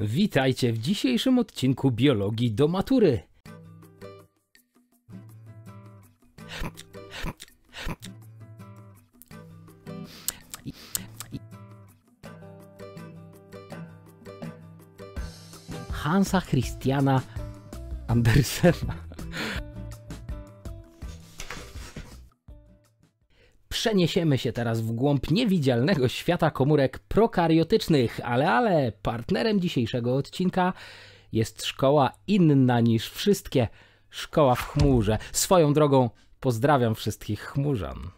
Witajcie w dzisiejszym odcinku Biologii do Matury. Hansa Christiana Andersena. przeniesiemy się teraz w głąb niewidzialnego świata komórek prokariotycznych, ale ale partnerem dzisiejszego odcinka jest szkoła inna niż wszystkie. Szkoła w chmurze. Swoją drogą pozdrawiam wszystkich chmurzan.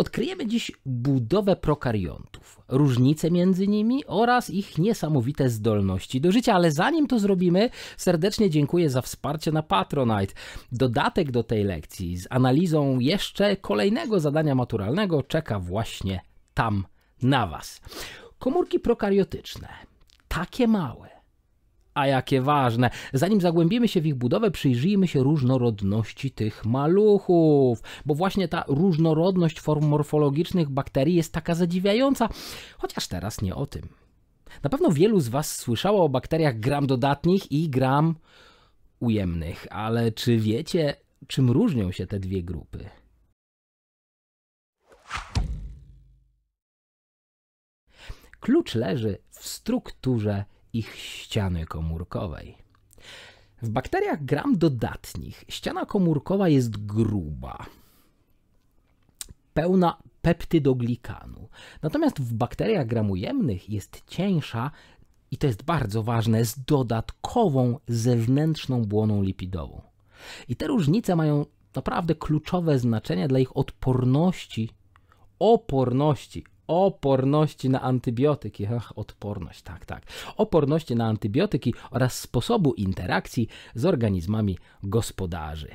Odkryjemy dziś budowę prokariontów, różnice między nimi oraz ich niesamowite zdolności do życia, ale zanim to zrobimy, serdecznie dziękuję za wsparcie na Patronite. Dodatek do tej lekcji z analizą jeszcze kolejnego zadania maturalnego czeka właśnie tam na Was. Komórki prokariotyczne, takie małe, a jakie ważne. Zanim zagłębimy się w ich budowę, przyjrzyjmy się różnorodności tych maluchów, bo właśnie ta różnorodność form morfologicznych bakterii jest taka zadziwiająca, chociaż teraz nie o tym. Na pewno wielu z Was słyszało o bakteriach gram dodatnich i gram ujemnych, ale czy wiecie, czym różnią się te dwie grupy? Klucz leży w strukturze ich ściany komórkowej. W bakteriach gram dodatnich ściana komórkowa jest gruba, pełna peptydoglikanu. Natomiast w bakteriach ujemnych jest cieńsza i to jest bardzo ważne, z dodatkową zewnętrzną błoną lipidową. I te różnice mają naprawdę kluczowe znaczenie dla ich odporności, oporności, oporności na antybiotyki. Ach, odporność, tak, tak. Oporności na antybiotyki oraz sposobu interakcji z organizmami gospodarzy.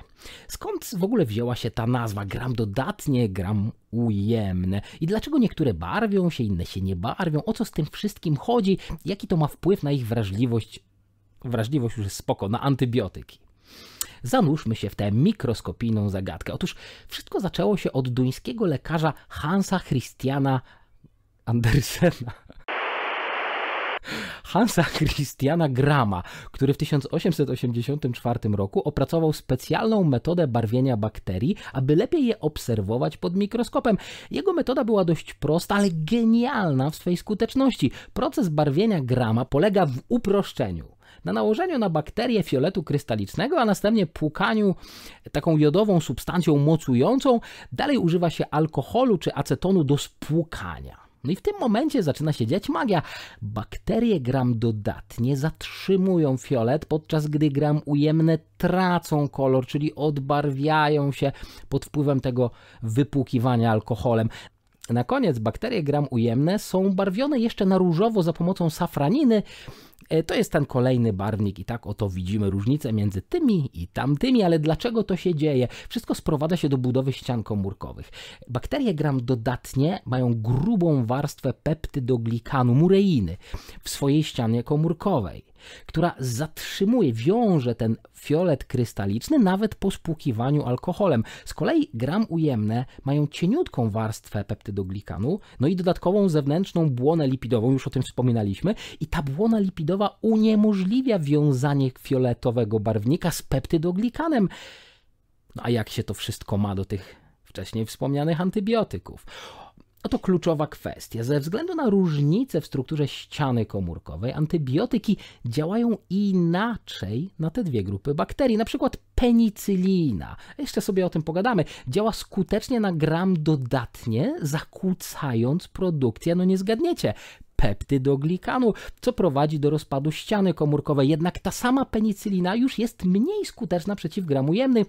Skąd w ogóle wzięła się ta nazwa? Gram dodatnie, gram ujemne. I dlaczego niektóre barwią się, inne się nie barwią? O co z tym wszystkim chodzi? Jaki to ma wpływ na ich wrażliwość? Wrażliwość już jest spoko, na antybiotyki. Zanurzmy się w tę mikroskopijną zagadkę. Otóż wszystko zaczęło się od duńskiego lekarza Hansa Christiana Andersena. Hansa Christiana Grama, który w 1884 roku opracował specjalną metodę barwienia bakterii, aby lepiej je obserwować pod mikroskopem. Jego metoda była dość prosta, ale genialna w swej skuteczności. Proces barwienia Grama polega w uproszczeniu na nałożeniu na bakterię fioletu krystalicznego, a następnie płukaniu taką jodową substancją mocującą. Dalej używa się alkoholu czy acetonu do spłukania. No i w tym momencie zaczyna się dziać magia. Bakterie gram dodatnie zatrzymują fiolet, podczas gdy gram ujemne tracą kolor, czyli odbarwiają się pod wpływem tego wypłukiwania alkoholem. Na koniec bakterie gram ujemne są barwione jeszcze na różowo za pomocą safraniny, E, to jest ten kolejny barwnik i tak oto widzimy różnicę między tymi i tamtymi, ale dlaczego to się dzieje? Wszystko sprowadza się do budowy ścian komórkowych. Bakterie gram dodatnie mają grubą warstwę peptydoglikanu, mureiny w swojej ścianie komórkowej która zatrzymuje, wiąże ten fiolet krystaliczny nawet po spłukiwaniu alkoholem. Z kolei gram ujemne mają cieniutką warstwę peptydoglikanu, no i dodatkową zewnętrzną błonę lipidową, już o tym wspominaliśmy, i ta błona lipidowa uniemożliwia wiązanie fioletowego barwnika z peptydoglikanem. No a jak się to wszystko ma do tych wcześniej wspomnianych antybiotyków? Oto kluczowa kwestia. Ze względu na różnice w strukturze ściany komórkowej, antybiotyki działają inaczej na te dwie grupy bakterii. Na przykład penicylina, jeszcze sobie o tym pogadamy, działa skutecznie na gram dodatnie, zakłócając produkcję, no nie zgadniecie, peptydoglikanu, co prowadzi do rozpadu ściany komórkowej. Jednak ta sama penicylina już jest mniej skuteczna przeciw gram jemnym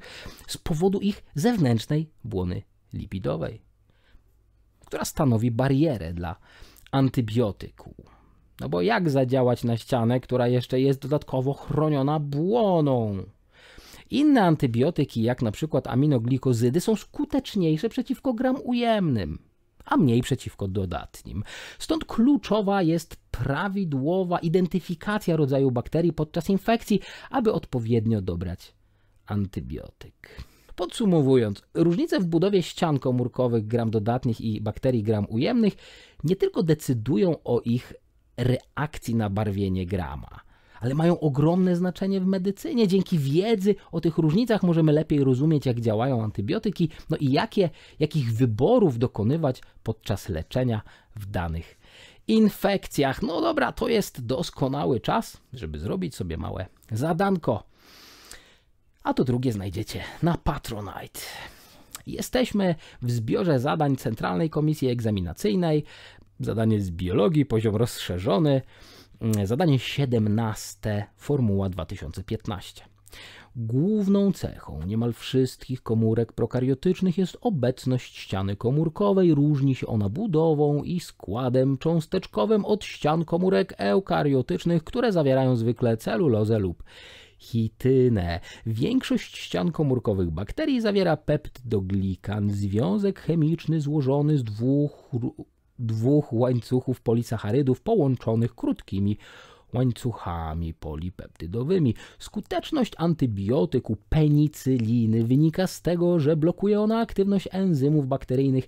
z powodu ich zewnętrznej błony lipidowej która stanowi barierę dla antybiotyku. No bo jak zadziałać na ścianę, która jeszcze jest dodatkowo chroniona błoną? Inne antybiotyki, jak na przykład aminoglikozydy, są skuteczniejsze przeciwko gram ujemnym, a mniej przeciwko dodatnim. Stąd kluczowa jest prawidłowa identyfikacja rodzaju bakterii podczas infekcji, aby odpowiednio dobrać antybiotyk. Podsumowując, różnice w budowie ścian komórkowych gram dodatnich i bakterii gram ujemnych nie tylko decydują o ich reakcji na barwienie grama, ale mają ogromne znaczenie w medycynie. Dzięki wiedzy o tych różnicach możemy lepiej rozumieć, jak działają antybiotyki, no i jakie, jakich wyborów dokonywać podczas leczenia w danych infekcjach. No dobra, to jest doskonały czas, żeby zrobić sobie małe zadanko a to drugie znajdziecie na Patronite. Jesteśmy w zbiorze zadań Centralnej Komisji Egzaminacyjnej. Zadanie z biologii, poziom rozszerzony. Mm, zadanie 17, formuła 2015. Główną cechą niemal wszystkich komórek prokariotycznych jest obecność ściany komórkowej. Różni się ona budową i składem cząsteczkowym od ścian komórek eukariotycznych, które zawierają zwykle celulozę lub chitynę. Większość ścian komórkowych bakterii zawiera peptidoglikan – związek chemiczny złożony z dwóch, dwóch łańcuchów polisacharydów połączonych krótkimi łańcuchami polipeptydowymi. Skuteczność antybiotyku penicyliny wynika z tego, że blokuje ona aktywność enzymów bakteryjnych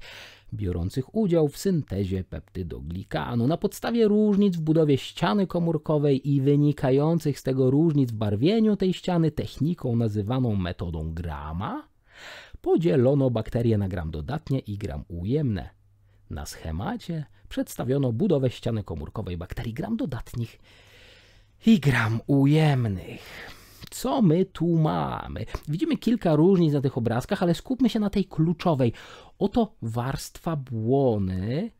biorących udział w syntezie peptydoglikanu. Na podstawie różnic w budowie ściany komórkowej i wynikających z tego różnic w barwieniu tej ściany techniką nazywaną metodą grama podzielono bakterie na gram dodatnie i gram ujemne. Na schemacie przedstawiono budowę ściany komórkowej bakterii gram dodatnich i gram ujemnych. Co my tu mamy? Widzimy kilka różnic na tych obrazkach, ale skupmy się na tej kluczowej. Oto warstwa błony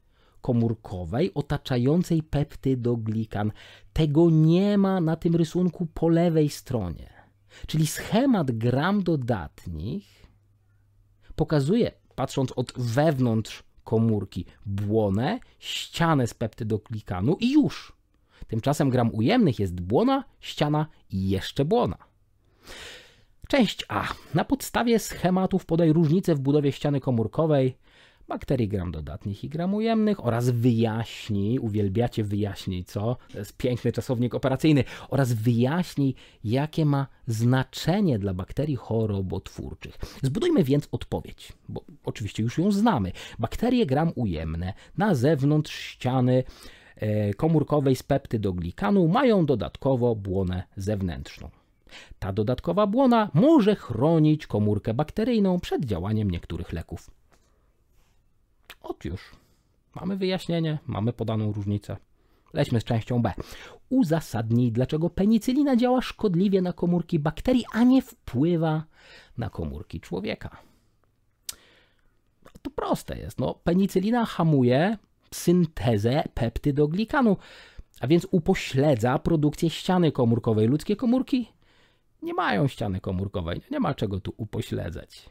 komórkowej otaczającej peptydoglikan. Tego nie ma na tym rysunku po lewej stronie. Czyli schemat gram dodatnich pokazuje, patrząc od wewnątrz komórki, błonę, ścianę z peptydoglikanu i już. Tymczasem gram ujemnych jest błona, ściana i jeszcze błona. Część A. Na podstawie schematów podaj różnice w budowie ściany komórkowej, bakterii gram dodatnich i gram ujemnych oraz wyjaśnij, uwielbiacie wyjaśnij, co? To jest piękny czasownik operacyjny. Oraz wyjaśnij, jakie ma znaczenie dla bakterii chorobotwórczych. Zbudujmy więc odpowiedź, bo oczywiście już ją znamy. Bakterie gram ujemne na zewnątrz ściany E, komórkowej z peptydoglikanu mają dodatkowo błonę zewnętrzną. Ta dodatkowa błona może chronić komórkę bakteryjną przed działaniem niektórych leków. Ot już. Mamy wyjaśnienie, mamy podaną różnicę. Lećmy z częścią B. Uzasadnij, dlaczego penicylina działa szkodliwie na komórki bakterii, a nie wpływa na komórki człowieka. No to proste jest. No, penicylina hamuje syntezę peptydoglikanu, a więc upośledza produkcję ściany komórkowej. Ludzkie komórki nie mają ściany komórkowej, no nie ma czego tu upośledzać.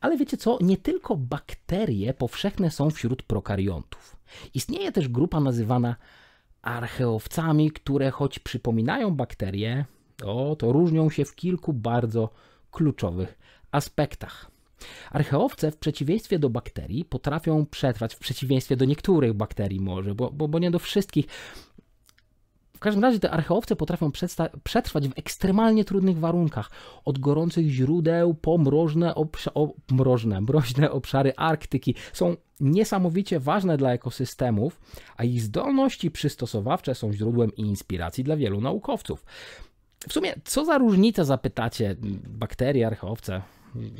Ale wiecie co, nie tylko bakterie powszechne są wśród prokariontów. Istnieje też grupa nazywana archeowcami, które choć przypominają bakterie, o, to różnią się w kilku bardzo kluczowych aspektach. Archeowce w przeciwieństwie do bakterii potrafią przetrwać, w przeciwieństwie do niektórych bakterii może, bo, bo, bo nie do wszystkich. W każdym razie te archeowce potrafią przetrwać w ekstremalnie trudnych warunkach. Od gorących źródeł po mrożne, o, mrożne, mroźne obszary Arktyki. Są niesamowicie ważne dla ekosystemów, a ich zdolności przystosowawcze są źródłem inspiracji dla wielu naukowców. W sumie, co za różnica, zapytacie, bakterie, archeowce? Hmm.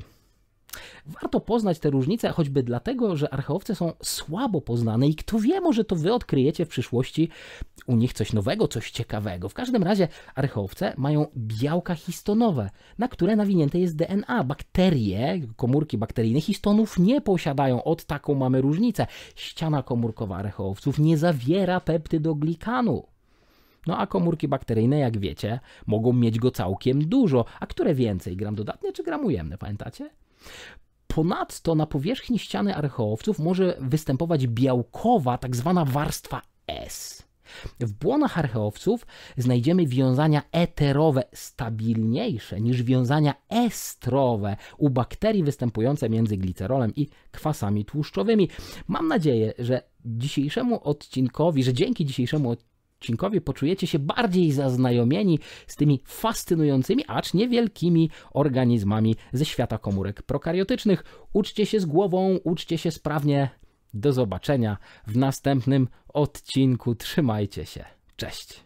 Warto poznać te różnice, choćby dlatego, że archeowce są słabo poznane i kto wie, może to wy odkryjecie w przyszłości u nich coś nowego, coś ciekawego. W każdym razie archeowce mają białka histonowe, na które nawinięte jest DNA. Bakterie, komórki bakteryjne histonów nie posiadają. Od taką mamy różnicę. Ściana komórkowa archeowców nie zawiera peptydoglikanu. No a komórki bakteryjne, jak wiecie, mogą mieć go całkiem dużo. A które więcej? Gram dodatnie czy gram ujemne, pamiętacie? Ponadto na powierzchni ściany archeowców może występować białkowa, tak zwana warstwa S. W błonach archeowców znajdziemy wiązania eterowe stabilniejsze niż wiązania estrowe u bakterii występujące między glicerolem i kwasami tłuszczowymi. Mam nadzieję, że dzisiejszemu odcinkowi, że dzięki dzisiejszemu odcinkowi poczujecie się bardziej zaznajomieni z tymi fascynującymi, acz niewielkimi organizmami ze świata komórek prokariotycznych. Uczcie się z głową, uczcie się sprawnie. Do zobaczenia w następnym odcinku. Trzymajcie się. Cześć.